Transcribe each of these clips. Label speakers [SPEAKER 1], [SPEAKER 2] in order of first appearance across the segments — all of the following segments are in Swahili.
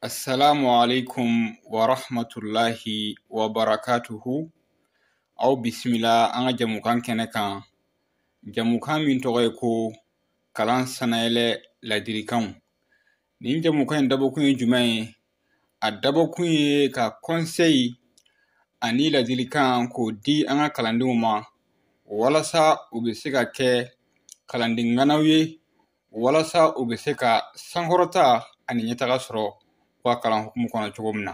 [SPEAKER 1] Assalamu alaikum wa rahmatullahi wa barakatuhu aw bisimila an ka jamukan kɛnɛ kan jamukan min tɔgɔ ye ko kalan sanayɛlɛ ladilikanw nin jamukan in dabɔkun ye jumɛn ye a dabɔkun ye ka kɔnseyi ani ladilikan k'o di an ka kalandenw ma walasa u bɛ se ka kɛ kalanden ŋanaw walasa u bɛ se ka sankɔrɔta ani ɲɛtaga sɔrɔ ka kalan hukumu kɔnɔ cogo min na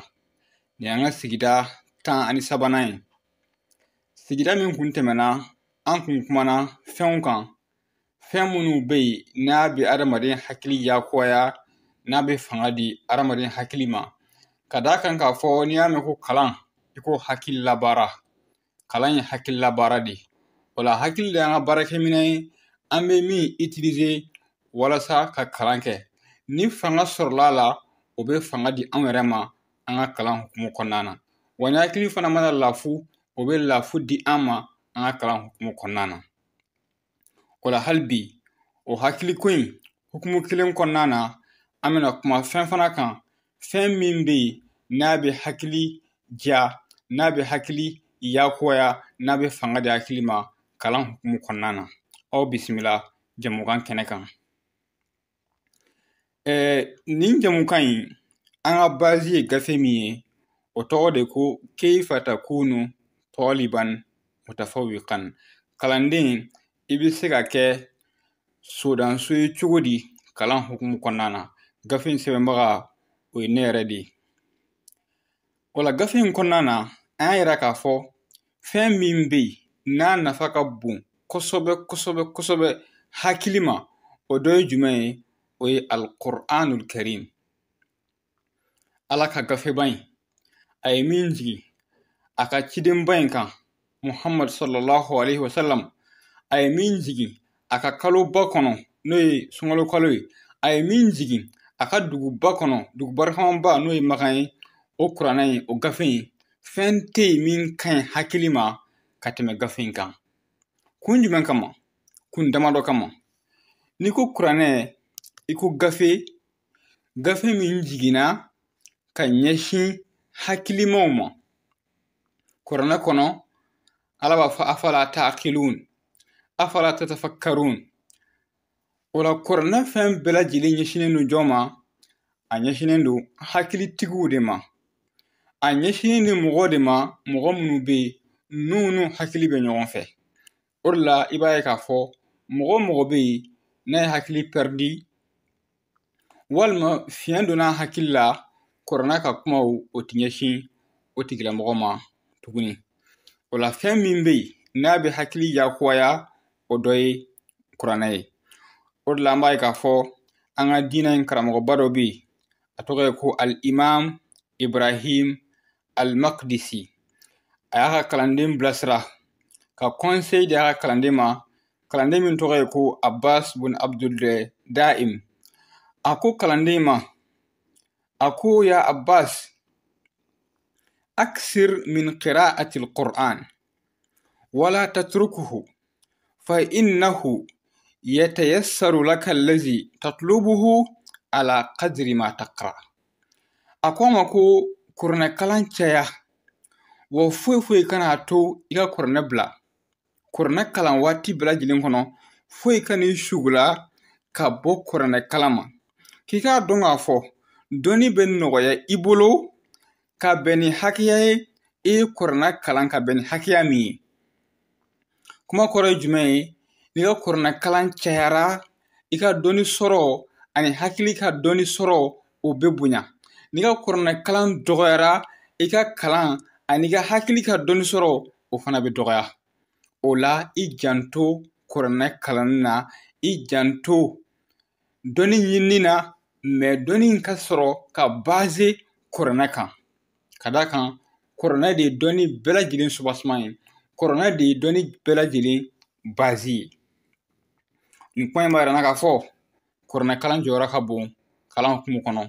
[SPEAKER 1] nin y'an ka sigida tan ani sabanan ye sigida min kun tɛmɛna an kun kumana fɛnw kan fɛn minnu bɛ yen n'a be adamaden hakili yakubaya n'a be fanga di adamaden hakili ma ka d'a kan k'a fɔ n'i y'a mɛn ko kalan i ko hakili kalan ye hakili labaara de ye o la hakili de y'an ka baarakɛminɛn ye an bɛ min walasa ka kalan kɛ ni fanga sɔrɔla a la o bɛ fanga di anw yɛrɛ ma an ka kalan hukumu kɔnɔna na wa ni hakili fana mana lafu o bɛ lafu di an ma an ka kalan hukumu kɔnɔna na o la hali bi o hakiliko in hukumu kelen kɔnɔna na an bɛna kuma fɛn fana kan fɛn min bɛ yen n'a bɛ hakili ja n'a bɛ hakili yakuya n'a bɛ fanga di hakili ma kalan hukumu kɔnɔna na aw bisimila jamukan kɛnɛ kan Eh, Ninjemu kaŋ an min ye o tɔgɔ de ko keifa takunu taliban mutafawikan kalanden i bɛ se ka kɛ sodanso ye cogo di kalan hukumu kɔnɔna na gafe in sɛbɛnbaga o ye ne yɛrɛ de ye o gafe in kɔnɔna na an y'a yira k'a fɔ fɛn min bɛ yen n'a nafa ka bon kosɛbɛ kosɛbɛ kosɛbɛ hakili ma o dɔ ye jumɛn ye oye alqur'anul karim ala ka gafe bai a yi min jigi a ka cidin bain kan muhammad sallallahu alaihi wasallam a ye min jigin a ka kalo ba kɔnɔ n'o ye sunkalo kalo ye a ye min jigin a ka duguba kɔnɔ dugu barikamamanba n'o ye magan ye o kuranna ye o gafe ye fɛn tɛ yen min ka ɲi hakili ma ka tɛmɛ gafe in kan kun jumɛn kama kun damadɔ kama n'i ko kuranɛ i ko gafe gafe min jigina ka ɲɛsin hakilimaw ma kɔrɔnɛ kɔnɔ ala b'a fɔ afala taqilun afala tatafakkarun o la kɔrɔnɛ fɛn bɛɛ lajɛlen ɲɛsinnen don jɔn ma a ɲɛsinnen do hakilitigiw de ma a ɲɛsinnen de mɔgɔ de ma mɔgɔ minnu bɛ yen n'u n'u hakili bɛ ɲɔgɔn fɛ o de la i b'a ye k'a fɔ mɔgɔ mɔgɔ bɛ yen n'a ye hakili pɛridi Walima fiɲɛ donna an hakili la kɔrɔna ka kumaw o ti ɲɛsin o tigilamɔgɔ ma tuguni o la fɛn min bɛ yen n'a bɛ hakili yakubaya o dɔ ye kuranɛ ye o de la an b'a ye k'a fɔ an ka diinɛ in karamɔgɔba dɔ bɛ yen a tɔgɔ ye ko alimam ibrahim almakdisi a y'a ka kalanden bilasira ka kɔnse di a ka kalanden ma kalanden min tɔgɔ ye ko abbas bun abdul da'im A kalanden ma, a ko ya Abbas, aksir min qira'ati al-Qur'an, wala tatrukuhu, fa innahu yatayassaru laka allazi tatlubuhu ala qadri ma taqra. A ma ko kurna kalancaya, wa foyi kana to i ka kurna bila, kurna kalan waati bila lajɛlen kɔnɔ, foyi ka n'i sugula ka bɔ kurna kalan ma. k'i k'a dɔn k'a fɔ dɔnni bɛ nɔgɔya i bolo ka bɛn ni hakɛya ye i e kɔrɔna kalan ka bɛn ni hakɛya min ye kuma kɔrɔ ye jumɛn ye n'i ka kɔrɔna kalan cayara i ka dɔnni sɔrɔ ani hakili ka dɔnni sɔrɔ o bɛ bonya n'i ka kɔrɔna kalan dɔgɔyara i ka kalan ani ka hakili ka dɔnni sɔrɔ o fana bɛ dɔgɔya o la i janto kɔrɔna kalanni na i janto dɔnni ɲinini na dɔnni in ka sɔrɔ ka baze kɔrɔnɛ kan ka da kan kɔrɔnɛ de ye dɔnni bɛɛ lajɛlen subasuma ye kɔrɔnɛ de ye dɔnni bɛɛ lajɛlen bazi ye nin kuma in b'a yira n na k'a fɔ kɔrɔnɛ kalan jɔyɔrɔ ka bon kalan hukumu kɔnɔ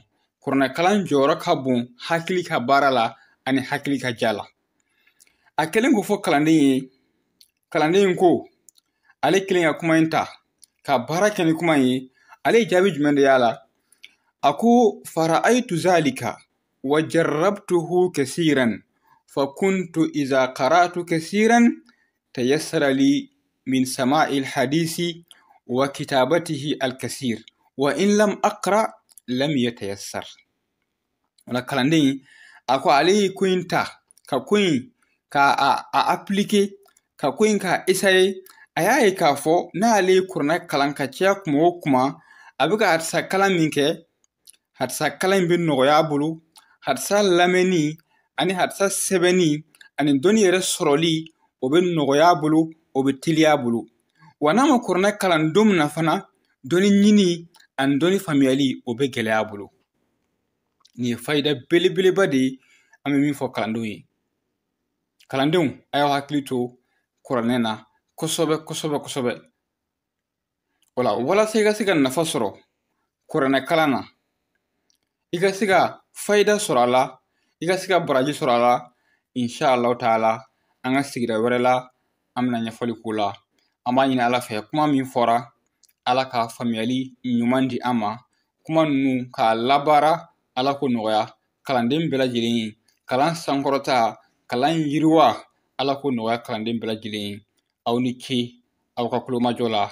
[SPEAKER 1] kɔrɔnɛ kalan jɔyɔrɔ ka bon hakili ka baara la ani hakili ka ja la a kɛlen k'o fɔ kalanden ye kalanden ko ale kelen ka kuma in ta ka baara kɛ ni kuma ye alayhi jaabi jumen ɗo yaala ako zalika wa jarrabtuhu kasiran fa kuntu iza qara'tu kasiran tayassara li min sama'i hadisi wa kitabatihi alkasir wa in lam akara lam yatayassar wala kalanden akwai alayi kuinta ka kuin ka a, a applique ka kuin ka a yaye ka fo na kalankaciya kuma wo kuma a bɛ ka harisa kalan min kɛ harisa kalan in bɛ nɔgɔya a bolo harisa lamɛnni ani harisa sɛbɛnni ani dɔnni yɛrɛ sɔrɔli o bɛ nɔgɔya a bolo o bɛ teliya a bolo wa n'a ma kɔrɔna kalan don min na fana dɔnni ɲini ani dɔnni faamuyali o bɛ gɛlɛya a bolo nin ye fayida belebeleba de ye an bɛ min fɔ kalandenw ye kalandenw a y'aw hakili to kuranɛ na kosɛbɛ kosɛbɛ kosɛbɛ Wala walasa i ka se ka nafa sɔrɔ kuranɛ kalan na i ka se ka faida sɔrɔ a la i ka se ka baraji sɔrɔ a la insha taala an ka sigira wɛrɛ la an bena ɲɛfɔli k'o la an b'a ɲini ala fɛ kuma min fɔra ala ka faamuyali ɲuman di an ma kuma ninnu k'a labaara ala ko nɔgɔya kalanden bɛɛ ye kalan sankɔrɔta kalan yiriwa ala ko nɔgɔya kalanden bɛɛ ye aw ni ce aw ka kulomajɔ la